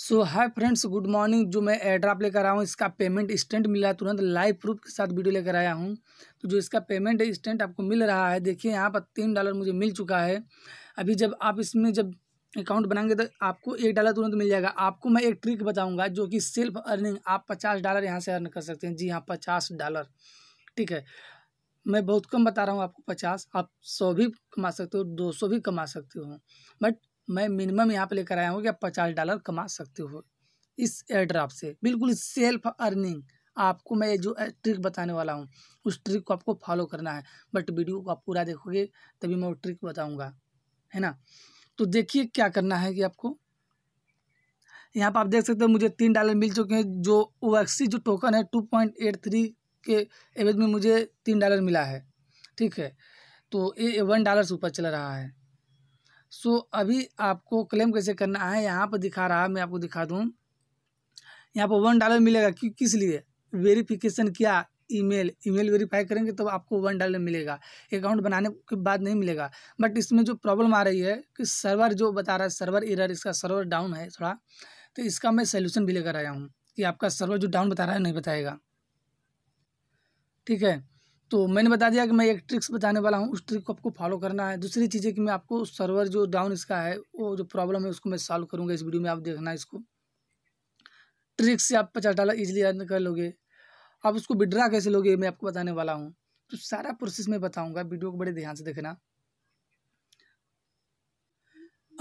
सो hi friends good morning जो मैं एड्राप लेकर आया हूँ इसका पेमेंट स्टेंट मिला तुरंत लाइव प्रूफ के साथ वीडियो लेकर आया हूँ तो जो इसका पेमेंट स्टेंट आपको मिल रहा है देखिए यहाँ पर तीन डॉलर मुझे मिल चुका है अभी जब आप इसमें जब अकाउंट बनाएंगे तो आपको एक डॉलर तुरंत मिल जाएगा आपको मैं एक ट्रिक बताऊँगा जो कि सेल्फ अर्निंग आप पचास डॉलर यहाँ से अर्न कर सकते हैं जी हाँ पचास डॉलर ठीक है मैं बहुत कम बता रहा हूँ आपको पचास आप सौ भी कमा सकते हो दो सौ भी कमा सकते हो बट मैं मिनिमम यहाँ पे लेकर आया हूँ कि आप पचास डॉलर कमा सकते हो इस एयर से बिल्कुल सेल्फ अर्निंग आपको मैं जो ट्रिक बताने वाला हूँ उस ट्रिक को आपको फॉलो करना है बट वीडियो को आप पूरा देखोगे तभी मैं वो ट्रिक बताऊँगा है ना तो देखिए क्या करना है कि आपको यहाँ पर आप देख सकते हो मुझे तीन डॉलर मिल चुके हैं जो ओएक्सी जो टोकन है टू पॉइंट एट थ्री के एवरेज में मुझे तीन डॉलर मिला है ठीक है तो ये वन डॉलर से ऊपर चल रहा है सो अभी आपको क्लेम कैसे करना है यहाँ पर दिखा रहा है मैं आपको दिखा दूँ यहाँ पर वन डॉलर मिलेगा क्यों किस लिए वेरिफिकेशन किया ईमेल ईमेल वेरीफाई करेंगे तो आपको वन डॉलर मिलेगा अकाउंट बनाने के बाद नहीं मिलेगा बट इसमें जो प्रॉब्लम आ रही है कि सर्वर जो बता रहा है सर्वर इरर इसका सर्वर डाउन है थोड़ा तो इसका मैं सोल्यूशन भी लेकर आया हूँ कि आपका सर्वर जो डाउन बता रहा है नहीं बताएगा ठीक है तो मैंने बता दिया कि मैं एक ट्रिक्स बताने वाला हूँ उस ट्रिक को आपको फॉलो करना है दूसरी चीज़ है कि मैं आपको सर्वर जो डाउन इसका है वो जो प्रॉब्लम है उसको मैं सॉल्व करूँगा इस वीडियो में आप देखना इसको ट्रिक्स से आप पचास डॉलर इजिली अर्न कर लोगे आप उसको विड्रा कैसे लोगे मैं आपको बताने वाला हूँ तो सारा प्रोसेस मैं बताऊँगा वीडियो को बड़े ध्यान से देखना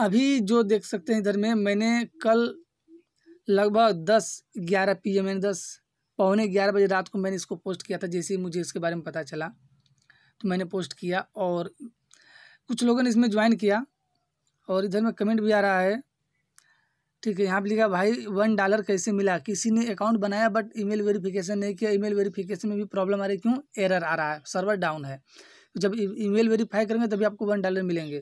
अभी जो देख सकते हैं इधर में मैंने कल लगभग दस ग्यारह पी एम यानी दस पौने ग्यारह बजे रात को मैंने इसको पोस्ट किया था जैसे ही मुझे इसके बारे में पता चला तो मैंने पोस्ट किया और कुछ लोगों ने इसमें ज्वाइन किया और इधर में कमेंट भी आ रहा है ठीक है यहाँ पर लिखा भाई वन डॉलर कैसे मिला किसी ने अकाउंट बनाया बट ईमेल वेरिफिकेशन नहीं किया ईमेल वेरिफिकेशन में भी प्रॉब्लम आ रही क्यों एरर आ रहा है सर्वर डाउन है जब ईमेल e- वेरीफाई करेंगे तभी आपको वन डॉलर मिलेंगे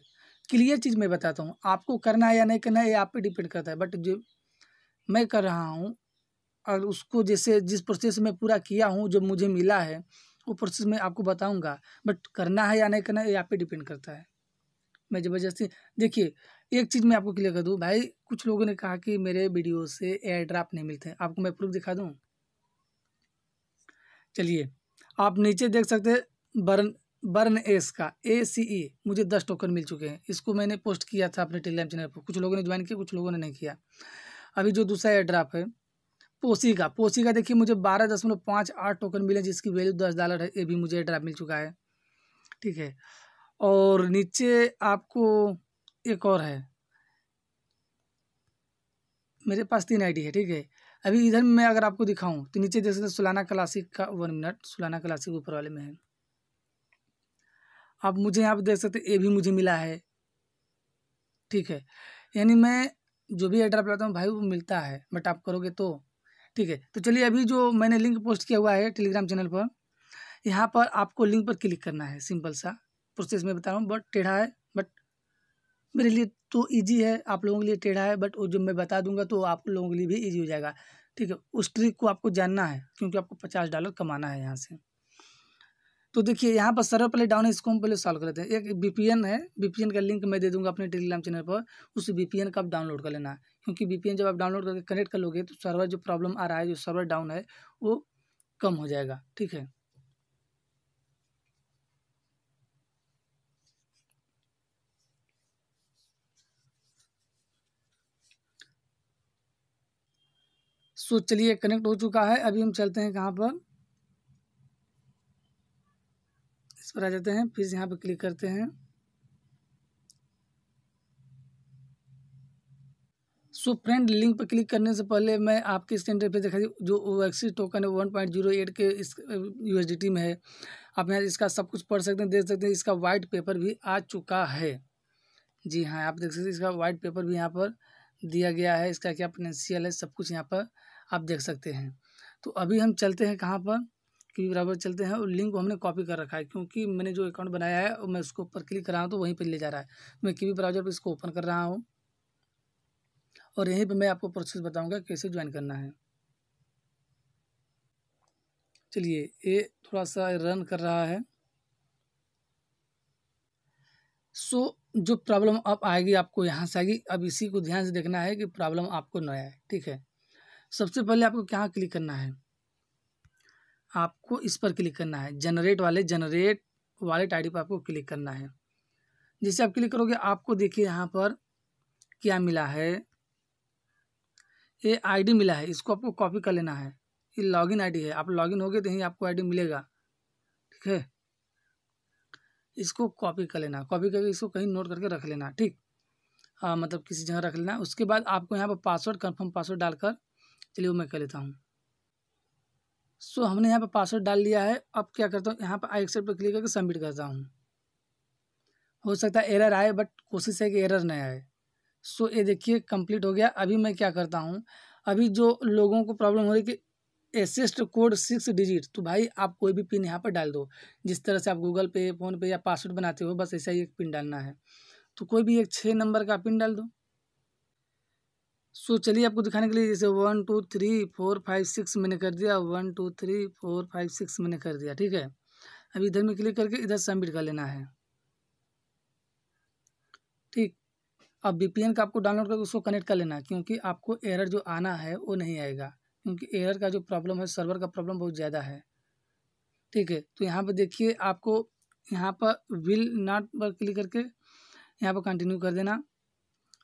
क्लियर चीज़ मैं बताता हूँ आपको करना है या नहीं करना है ये आप पे डिपेंड करता है बट जो मैं कर रहा हूँ और उसको जैसे जिस प्रोसेस में पूरा किया हूँ जो मुझे मिला है वो प्रोसेस मैं आपको बताऊँगा बट करना है या नहीं करना है ये आप पे डिपेंड करता है मैं ज़बरदस्ती देखिए एक चीज़ मैं आपको क्लियर कर दूँ भाई कुछ लोगों ने कहा कि मेरे वीडियो से एयर ड्राप नहीं मिलते हैं आपको मैं प्रूफ दिखा दूँ चलिए आप नीचे देख सकते बर्न बर्न एस का ए सी ई मुझे दस टोकन मिल चुके हैं इसको मैंने पोस्ट किया था अपने टेलीग्राम चैनल पर कुछ लोगों ने ज्वाइन किया कुछ लोगों ने नहीं किया अभी जो दूसरा एयर ड्राप है पोसी का पोसी का देखिए मुझे बारह दशमलव पाँच आठ टोकन मिले जिसकी वैल्यू दस डॉलर है ये भी मुझे ड्राफ मिल चुका है ठीक है और नीचे आपको एक और है मेरे पास तीन आईडी है ठीक है अभी इधर मैं अगर आपको दिखाऊं तो नीचे देख सकते हैं सुलाना क्लासिक का वन मिनट सुलाना क्लासिक ऊपर वाले में है आप मुझे यहाँ पर देख सकते ये भी मुझे मिला है ठीक है यानी मैं जो भी एड्रा लगाता हूँ भाई वो मिलता है बट आप करोगे तो ठीक है तो चलिए अभी जो मैंने लिंक पोस्ट किया हुआ है टेलीग्राम चैनल पर यहाँ पर आपको लिंक पर क्लिक करना है सिंपल सा प्रोसेस में बता रहा हूँ बट टेढ़ा है बट मेरे लिए तो ईजी है आप लोगों के लिए टेढ़ा है बट वो जो मैं बता दूंगा तो आप लोगों के लिए भी ईजी हो जाएगा ठीक है उस ट्रिक को आपको जानना है क्योंकि आपको पचास डॉलर कमाना है यहाँ से तो देखिए यहाँ पर सर्वर पहले डाउन है इसको हम पहले सॉल्व कर लेते हैं एक बी है बी का लिंक मैं दे दूँगा अपने टेलीग्राम चैनल पर उस बी का आप डाउनलोड कर लेना है क्योंकि वी जब आप डाउनलोड करके कनेक्ट कर लोगे तो सर्वर जो प्रॉब्लम आ रहा है जो सर्वर डाउन है वो कम हो जाएगा ठीक है सो चलिए कनेक्ट हो चुका है अभी हम चलते हैं कहाँ पर इस पर आ जाते हैं फिर यहाँ पर क्लिक करते हैं सो फ्रेंड लिंक पर क्लिक करने से पहले मैं आपके स्टैंडर्ड पे देखा जो एक्सी टोकन है वन पॉइंट जीरो एट के इस टी में है आप यहाँ इसका सब कुछ पढ़ सकते हैं देख सकते हैं इसका वाइट पेपर भी आ चुका है जी हाँ आप देख सकते हैं इसका वाइट पेपर भी यहाँ पर दिया गया है इसका क्या पोटेंशियल है सब कुछ यहाँ पर आप देख सकते हैं तो अभी हम चलते हैं कहाँ पर क्योंकि बराबर चलते हैं और लिंक को हमने कॉपी कर रखा है क्योंकि मैंने जो अकाउंट बनाया है और मैं उसको ऊपर क्लिक कर रहा हूँ तो वहीं पर ले जा रहा है मैं किवी ब्राउजर पर इसको ओपन कर रहा हूँ और यहीं पे मैं आपको प्रोसेस बताऊंगा कैसे ज्वाइन करना है चलिए ये थोड़ा सा रन कर रहा है सो so, जो प्रॉब्लम अब आएगी आपको यहाँ से आएगी अब इसी को ध्यान से देखना है कि प्रॉब्लम आपको न आए ठीक है सबसे पहले आपको क्या क्लिक करना है आपको इस पर क्लिक करना है जनरेट वाले जनरेट वॉलेट आईडी पर आपको क्लिक करना है जैसे आप क्लिक करोगे आपको देखिए यहाँ पर क्या मिला है ये आईडी मिला है इसको आपको कॉपी कर लेना है ये लॉगिन आईडी है आप लॉगिन हो गए तो यहीं आपको आईडी मिलेगा ठीक है इसको कॉपी कर लेना कॉपी करके इसको कहीं नोट करके रख लेना ठीक आ, हाँ, मतलब किसी जगह रख लेना उसके बाद आपको यहाँ पर पासवर्ड कन्फर्म पासवर्ड डालकर चलिए वो मैं कर लेता हूँ सो so, हमने यहाँ पर पासवर्ड डाल लिया है अब क्या करता हूँ यहाँ पर आई एक्सेप्ट पर क्लिक करके सबमिट करता हूँ हो सकता है एरर आए बट कोशिश है कि एरर नहीं आए सो ये देखिए कंप्लीट हो गया अभी मैं क्या करता हूँ अभी जो लोगों को प्रॉब्लम हो रही कि एसिस्ट कोड सिक्स डिजिट तो भाई आप कोई भी पिन यहाँ पर डाल दो जिस तरह से आप गूगल पे फ़ोन पे या पासवर्ड बनाते हो बस ऐसा ही एक पिन डालना है तो कोई भी एक छः नंबर का पिन डाल दो सो चलिए आपको दिखाने के लिए जैसे one two three four five six मैंने कर दिया one two three four five six मैंने कर दिया ठीक है अभी इधर में क्लिक करके इधर सबमिट कर लेना है ठीक अब वी का आपको डाउनलोड करके उसको कनेक्ट कर लेना क्योंकि आपको एरर जो आना है वो नहीं आएगा क्योंकि एरर का जो प्रॉब्लम है सर्वर का प्रॉब्लम बहुत ज़्यादा है ठीक है तो यहाँ पर देखिए आपको यहाँ पर विल नॉट पर क्लिक करके यहाँ पर कंटिन्यू कर देना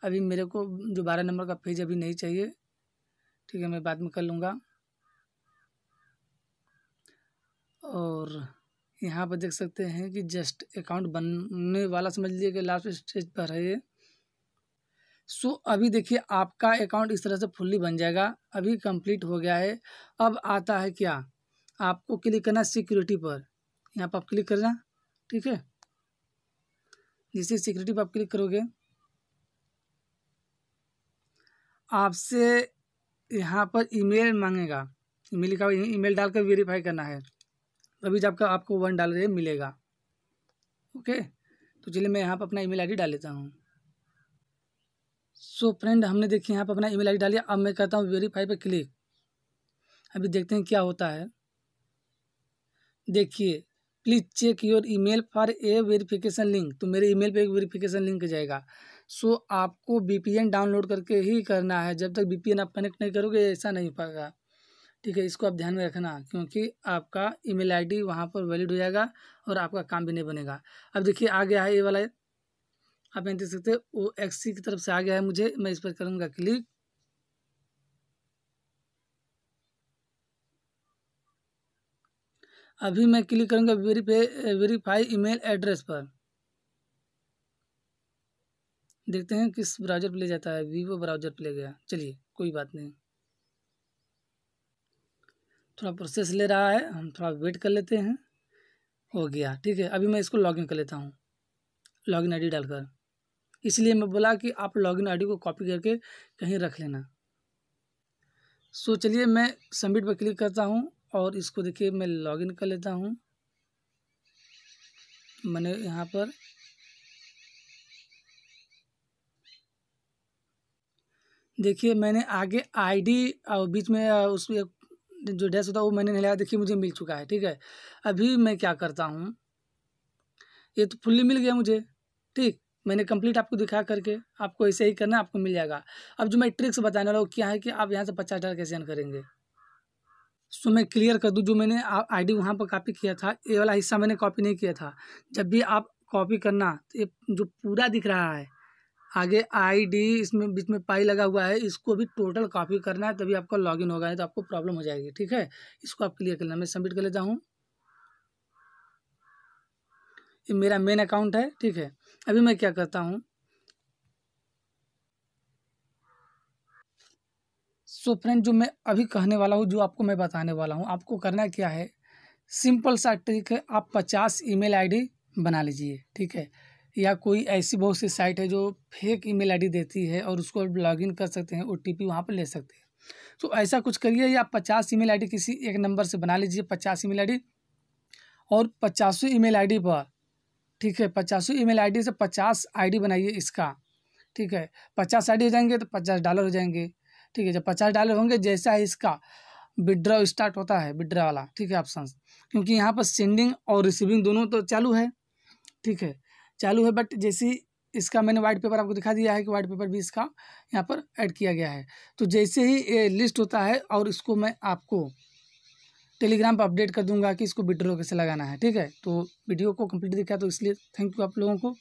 अभी मेरे को जो बारह नंबर का पेज अभी नहीं चाहिए ठीक है मैं बाद में कर लूँगा और यहाँ पर देख सकते हैं कि जस्ट अकाउंट बनने वाला समझ लीजिए कि लास्ट स्टेज पर है ये सो अभी देखिए आपका अकाउंट इस तरह से फुल्ली बन जाएगा अभी कंप्लीट हो गया है अब आता है क्या आपको क्लिक करना सिक्योरिटी पर यहाँ पर आप क्लिक करना ठीक है जैसे सिक्योरिटी पर आप क्लिक करोगे आपसे यहाँ पर ईमेल मांगेगा ईमेल का ईमेल डालकर वेरीफाई करना है अभी जब आपको वन डॉलर मिलेगा ओके तो चलिए मैं यहाँ पर अपना ईमेल आईडी डाल लेता हूँ सो फ्रेंड हमने देखिए यहाँ पर अपना ईमेल आईडी डाली अब मैं करता हूँ वेरीफाई पर क्लिक अभी देखते हैं क्या होता है देखिए please check your email for a verification link तो मेरे ईमेल पे एक वेरिफिकेशन लिंक जाएगा सो so, आपको वीपीएन डाउनलोड करके ही करना है जब तक वीपीएन आप कनेक्ट नहीं करोगे ऐसा नहीं पाएगा ठीक है इसको आप ध्यान में रखना क्योंकि आपका ईमेल आईडी वहाँ पर वैलिड हो जाएगा और आपका काम भी नहीं बनेगा अब देखिए आ गया है ये वाला आप यहाँ देख सकते हैं वो एक्सी की तरफ से आ गया है मुझे मैं इस पर करूँगा क्लिक अभी मैं क्लिक करूँगा वेरीफाई वेरीफाई ईमेल एड्रेस पर देखते हैं किस ब्राउजर पे ले जाता है वीवो ब्राउजर पे ले गया चलिए कोई बात नहीं थोड़ा प्रोसेस ले रहा है हम थोड़ा वेट कर लेते हैं हो गया ठीक है अभी मैं इसको लॉगिन कर लेता हूँ लॉगिन आईडी डालकर इसलिए मैं बोला कि आप लॉगिन आईडी को कॉपी करके कहीं रख लेना सो चलिए मैं सबमिट पर क्लिक करता हूँ और इसको देखिए मैं लॉगिन कर लेता हूँ मैंने यहाँ पर देखिए मैंने आगे आईडी और बीच में उसमें जो डैश होता है वो मैंने नहीं लगाया देखिए मुझे मिल चुका है ठीक है अभी मैं क्या करता हूँ ये तो फुल्ली मिल गया मुझे ठीक मैंने कंप्लीट आपको दिखा करके आपको ऐसे ही करना आपको मिल जाएगा अब जो मैं ट्रिक्स बताने वाला हूँ क्या है कि आप यहाँ से पचास हज़ार कैसे अन करेंगे सो मैं क्लियर कर दूँ जो मैंने आई डी वहाँ पर कॉपी किया था ये वाला हिस्सा मैंने कॉपी नहीं किया था जब भी आप कॉपी करना तो ये जो पूरा दिख रहा है आगे आईडी इसमें बीच में पाई लगा हुआ है इसको भी टोटल कॉपी करना है तभी आपका लॉगिन होगा नहीं तो आपको प्रॉब्लम हो जाएगी ठीक है इसको आप क्लियर कर लेना मैं सबमिट कर लेता हूँ ये मेरा मेन अकाउंट है ठीक है अभी मैं क्या करता हूँ सो फ्रेंड जो मैं अभी कहने वाला हूँ जो आपको मैं बताने वाला हूँ आपको करना क्या है सिंपल सा ट्रिक है आप पचास ईमेल आईडी बना लीजिए ठीक है या कोई ऐसी बहुत सी साइट है जो फेक ईमेल आईडी देती है और उसको लॉगिन कर सकते हैं ओ टी पी वहाँ पर ले सकते हैं तो ऐसा कुछ करिए या पचास आई डी किसी एक नंबर से बना लीजिए पचास आई डी और पचासों आई डी पर ठीक है पचास ईमेल आईडी से पचास आईडी बनाइए इसका ठीक है पचास आईडी हो जाएंगे तो पचास डॉलर हो जाएंगे ठीक है जब पचास डॉलर होंगे जैसा है इसका विड्रॉ स्टार्ट होता है विड्रा वाला ठीक है ऑप्शन क्योंकि यहाँ पर सेंडिंग और रिसीविंग दोनों तो चालू है ठीक है चालू है बट जैसी इसका मैंने वाइट पेपर आपको दिखा दिया है कि वाइट पेपर भी इसका यहाँ पर ऐड किया गया है तो जैसे ही ये लिस्ट होता है और इसको मैं आपको टेलीग्राम पर अपडेट कर दूंगा कि इसको विड्रो कैसे लगाना है ठीक है तो वीडियो को कंप्लीट देखा तो इसलिए थैंक यू आप लोगों को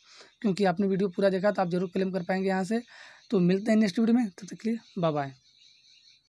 क्योंकि आपने वीडियो पूरा देखा तो आप जरूर क्लेम कर पाएंगे यहाँ से तो मिलते हैं नेक्स्ट वीडियो में तब तो तक के लिए बाय बाय